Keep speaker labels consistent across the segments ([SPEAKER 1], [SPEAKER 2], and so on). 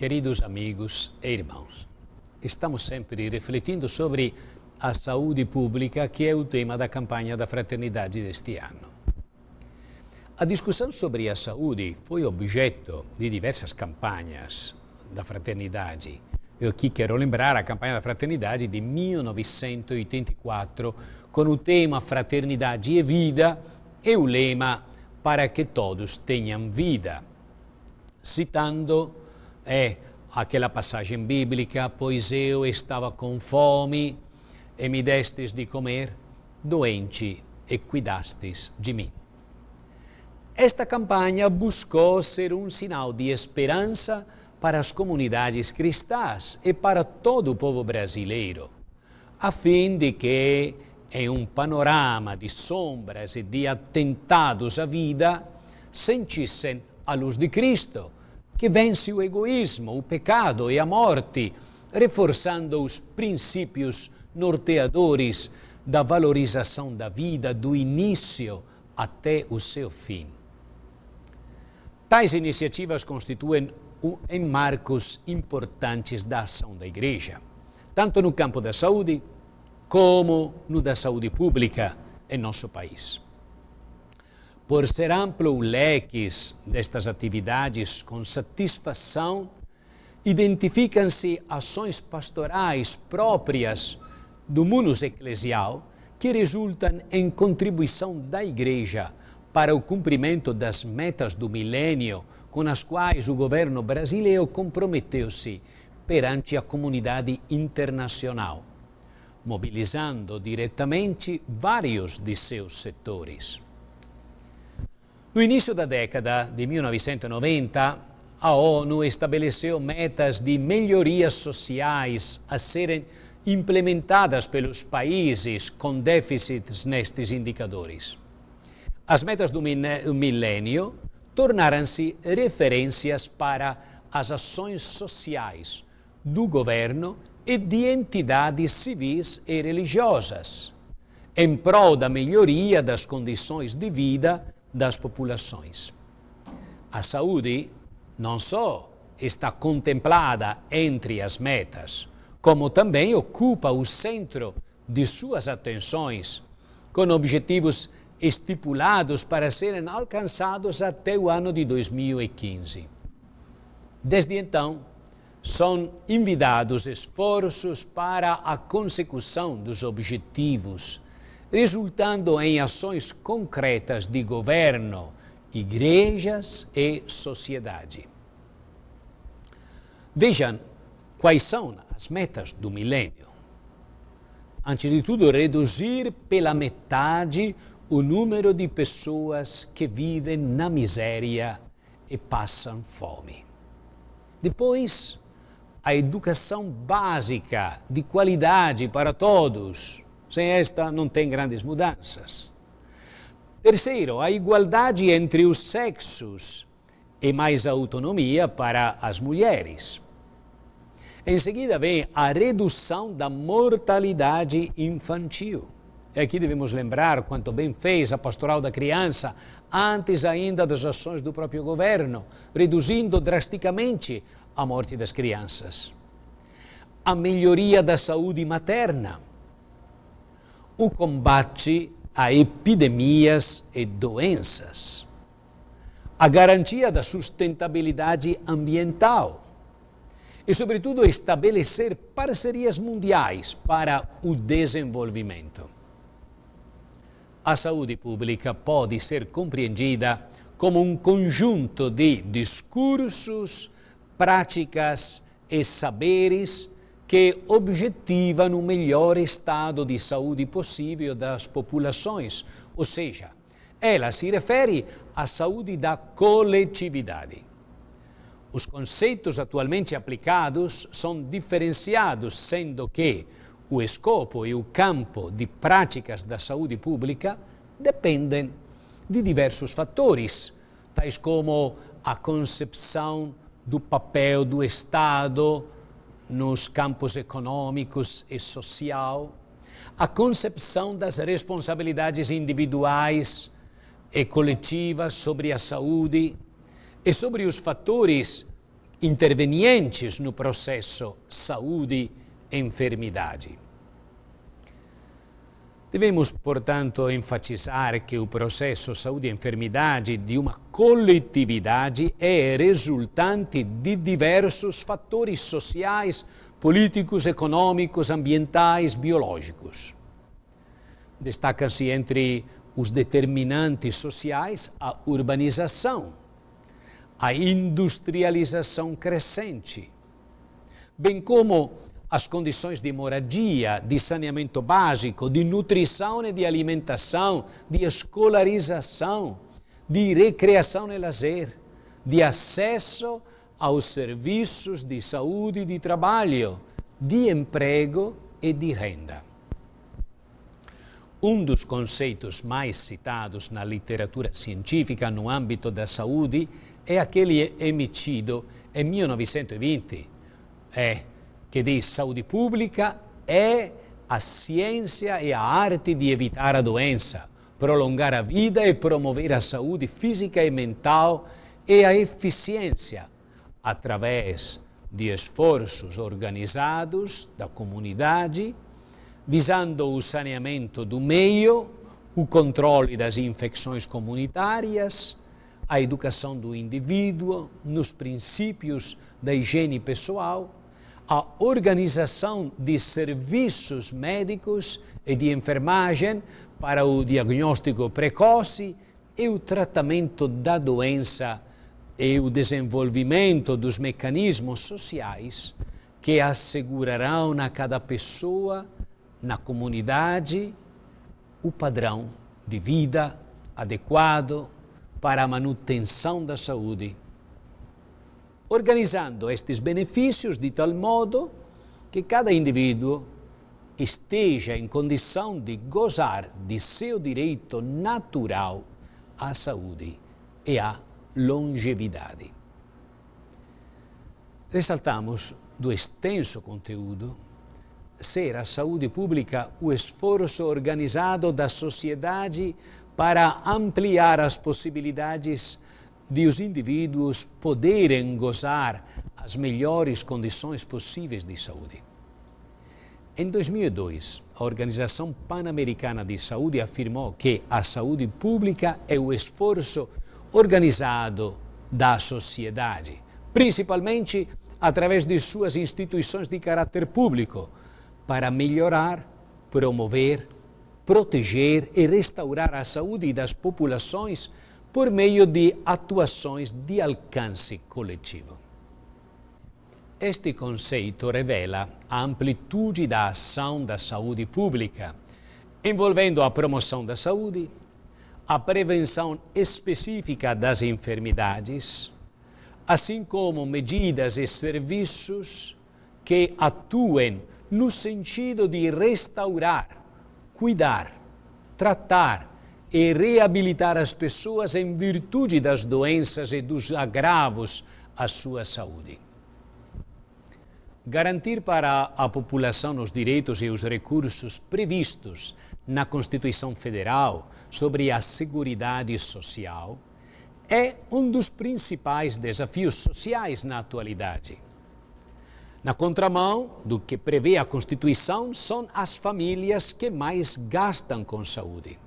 [SPEAKER 1] Queridos amigos e irmãos, estamos sempre refletindo sobre a saúde pública, que é o tema da campanha da fraternidade deste ano. A discussão sobre a saúde foi objeto de diversas campanhas da fraternidade. Eu aqui quero lembrar a campanha da fraternidade de 1984, com o tema Fraternidade e Vida e é o lema Para que todos tenham vida, citando é aquela passagem bíblica: Pois eu estava com fome e me destes de comer, doente e cuidastes de mim. Esta campanha buscou ser um sinal de esperança para as comunidades cristãs e para todo o povo brasileiro, a fim de que, em um panorama de sombras e de atentados à vida, sentissem a luz de Cristo que vence o egoísmo, o pecado e a morte, reforçando os princípios norteadores da valorização da vida do início até o seu fim. Tais iniciativas constituem em marcos importantes da ação da Igreja, tanto no campo da saúde como no da saúde pública em nosso país por ser amplo o leque destas atividades com satisfação, identificam-se ações pastorais próprias do munus eclesial que resultam em contribuição da Igreja para o cumprimento das metas do milênio com as quais o governo brasileiro comprometeu-se perante a comunidade internacional, mobilizando diretamente vários de seus setores. No início da década de 1990, a ONU estabeleceu metas de melhorias sociais a serem implementadas pelos países com déficits nestes indicadores. As metas do milênio tornaram-se referências para as ações sociais do governo e de entidades civis e religiosas, em prol da melhoria das condições de vida das populações. A saúde não só está contemplada entre as metas, como também ocupa o centro de suas atenções, com objetivos estipulados para serem alcançados até o ano de 2015. Desde então, são envidados esforços para a consecução dos objetivos resultando em ações concretas de governo, igrejas e sociedade. Vejam quais são as metas do milênio. Antes de tudo, reduzir pela metade o número de pessoas que vivem na miséria e passam fome. Depois, a educação básica de qualidade para todos sem esta, não tem grandes mudanças. Terceiro, a igualdade entre os sexos e mais autonomia para as mulheres. Em seguida vem a redução da mortalidade infantil. É aqui devemos lembrar quanto bem fez a pastoral da criança, antes ainda das ações do próprio governo, reduzindo drasticamente a morte das crianças. A melhoria da saúde materna o combate a epidemias e doenças, a garantia da sustentabilidade ambiental e, sobretudo, estabelecer parcerias mundiais para o desenvolvimento. A saúde pública pode ser compreendida como um conjunto de discursos, práticas e saberes que objetiva no melhor estado de saúde possível das populações, ou seja, ela se refere à saúde da coletividade. Os conceitos atualmente aplicados são diferenciados, sendo que o escopo e o campo de práticas da saúde pública dependem de diversos fatores, tais como a concepção do papel do Estado, nos campos econômicos e social, a concepção das responsabilidades individuais e coletivas sobre a saúde e sobre os fatores intervenientes no processo saúde-enfermidade. Devemos, portanto, enfatizar que o processo saúde-enfermidade de uma coletividade é resultante de diversos fatores sociais, políticos, econômicos, ambientais, biológicos. Destacam-se entre os determinantes sociais a urbanização, a industrialização crescente, bem como as condições de moradia, de saneamento básico, de nutrição e de alimentação, de escolarização, de recreação e lazer, de acesso aos serviços de saúde e de trabalho, de emprego e de renda. Um dos conceitos mais citados na literatura científica no âmbito da saúde é aquele emitido em 1920. É que diz: saúde pública é a ciência e a arte de evitar a doença, prolongar a vida e promover a saúde física e mental e a eficiência através de esforços organizados da comunidade, visando o saneamento do meio, o controle das infecções comunitárias, a educação do indivíduo nos princípios da higiene pessoal a organização de serviços médicos e de enfermagem para o diagnóstico precoce e o tratamento da doença e o desenvolvimento dos mecanismos sociais que assegurarão a cada pessoa, na comunidade, o padrão de vida adequado para a manutenção da saúde organizando estes benefícios de tal modo que cada indivíduo esteja em condição de gozar de seu direito natural à saúde e à longevidade. Ressaltamos do extenso conteúdo ser a saúde pública o esforço organizado da sociedade para ampliar as possibilidades de os indivíduos poderem gozar as melhores condições possíveis de saúde. Em 2002, a Organização Pan-Americana de Saúde afirmou que a saúde pública é o esforço organizado da sociedade, principalmente através de suas instituições de caráter público, para melhorar, promover, proteger e restaurar a saúde das populações por meio de atuações de alcance coletivo. Este conceito revela a amplitude da ação da saúde pública, envolvendo a promoção da saúde, a prevenção específica das enfermidades, assim como medidas e serviços que atuem no sentido de restaurar, cuidar, tratar e reabilitar as pessoas em virtude das doenças e dos agravos à sua saúde. Garantir para a população os direitos e os recursos previstos na Constituição Federal sobre a Seguridade Social é um dos principais desafios sociais na atualidade. Na contramão do que prevê a Constituição, são as famílias que mais gastam com saúde.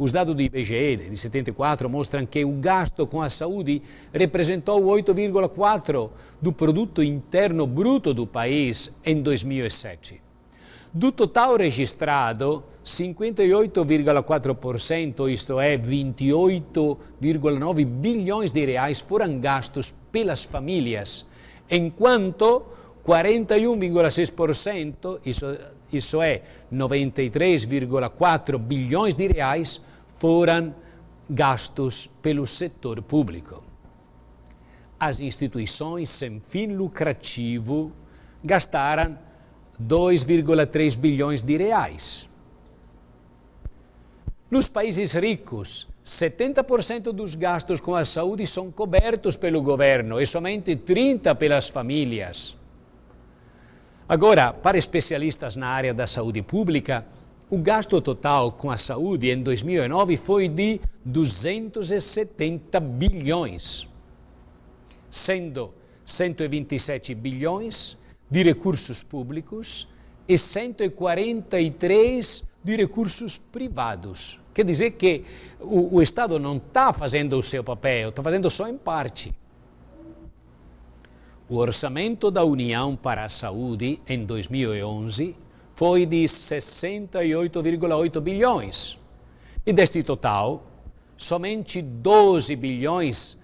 [SPEAKER 1] Os dados do IBGE de 74 mostram que o gasto com a saúde representou 8,4% do produto interno bruto do país em 2007. Do total registrado, 58,4%, isto é, 28,9 bilhões de reais, foram gastos pelas famílias, enquanto 41,6%, isso, isso é 93,4 bilhões de reais, foram gastos pelo setor público. As instituições sem fim lucrativo gastaram 2,3 bilhões de reais. Nos países ricos, 70% dos gastos com a saúde são cobertos pelo governo e somente 30% pelas famílias. Agora, para especialistas na área da saúde pública, o gasto total com a saúde em 2009 foi de 270 bilhões, sendo 127 bilhões de recursos públicos e 143 de recursos privados. Quer dizer que o, o Estado não está fazendo o seu papel, está fazendo só em parte. O orçamento da União para a Saúde em 2011 foi de 68,8 bilhões. E deste total, somente 12 bilhões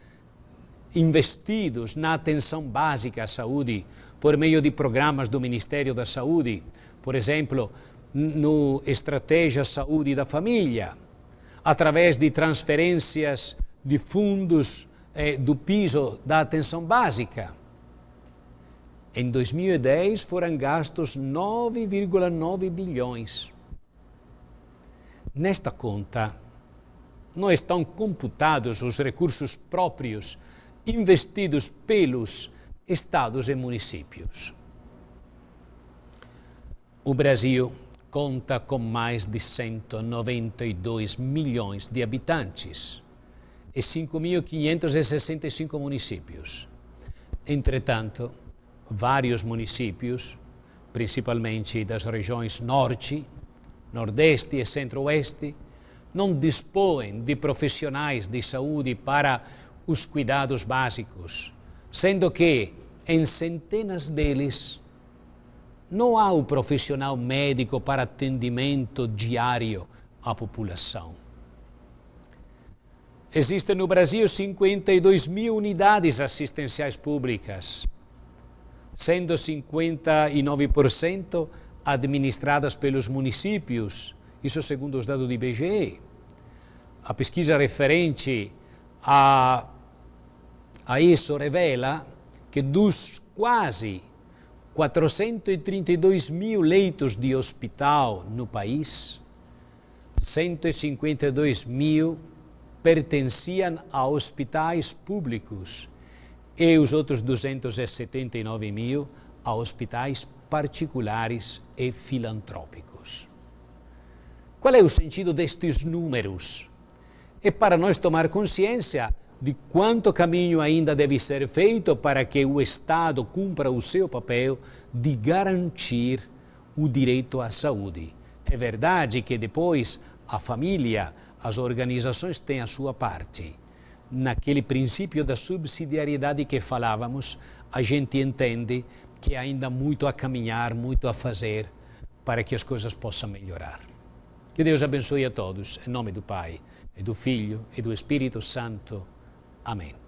[SPEAKER 1] investidos na atenção básica à saúde por meio de programas do Ministério da Saúde, por exemplo, no Estratégia Saúde da Família, através de transferências de fundos eh, do piso da atenção básica em 2010 foram gastos 9,9 bilhões. Nesta conta, não estão computados os recursos próprios investidos pelos estados e municípios. O Brasil conta com mais de 192 milhões de habitantes e 5.565 municípios. Entretanto, vários municípios, principalmente das regiões norte, nordeste e centro-oeste, não dispõem de profissionais de saúde para os cuidados básicos, sendo que em centenas deles não há o um profissional médico para atendimento diário à população. Existem no Brasil 52 mil unidades assistenciais públicas, 159% administradas pelos municípios, isso segundo os dados do IBGE. A pesquisa referente a, a isso revela que dos quase 432 mil leitos de hospital no país, 152 mil pertenciam a hospitais públicos e os outros 279 mil a hospitais particulares e filantrópicos. Qual é o sentido destes números? É para nós tomar consciência de quanto caminho ainda deve ser feito para que o Estado cumpra o seu papel de garantir o direito à saúde. É verdade que depois a família, as organizações têm a sua parte naquele princípio da subsidiariedade que falávamos, a gente entende que ainda muito a caminhar, muito a fazer para que as coisas possam melhorar. Que Deus abençoe a todos, em nome do Pai, e do Filho e do Espírito Santo. Amém.